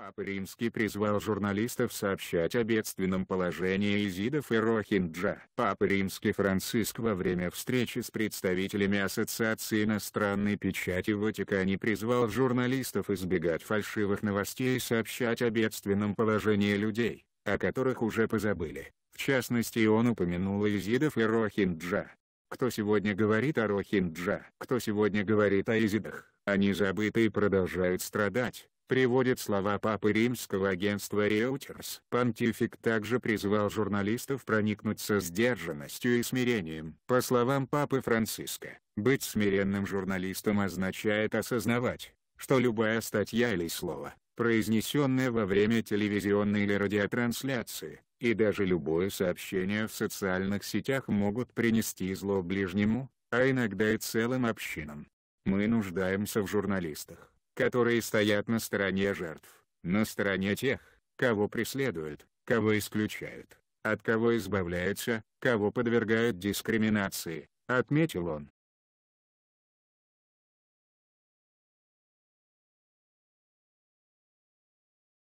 Папа Римский призвал журналистов сообщать о бедственном положении изидов и Рохинджа. Папа Римский Франциск во время встречи с представителями Ассоциации иностранной печати в Ватикане призвал журналистов избегать фальшивых новостей и сообщать о бедственном положении людей, о которых уже позабыли. В частности он упомянул изидов и Рохинджа. Кто сегодня говорит о Рохинджа? Кто сегодня говорит о изидах? Они забыты и продолжают страдать приводит слова Папы Римского агентства Reuters. Понтифик также призвал журналистов проникнуться сдержанностью и смирением. По словам Папы Франциска, быть смиренным журналистом означает осознавать, что любая статья или слово, произнесенное во время телевизионной или радиотрансляции, и даже любое сообщение в социальных сетях могут принести зло ближнему, а иногда и целым общинам. Мы нуждаемся в журналистах которые стоят на стороне жертв, на стороне тех, кого преследуют, кого исключают, от кого избавляются, кого подвергают дискриминации, отметил он.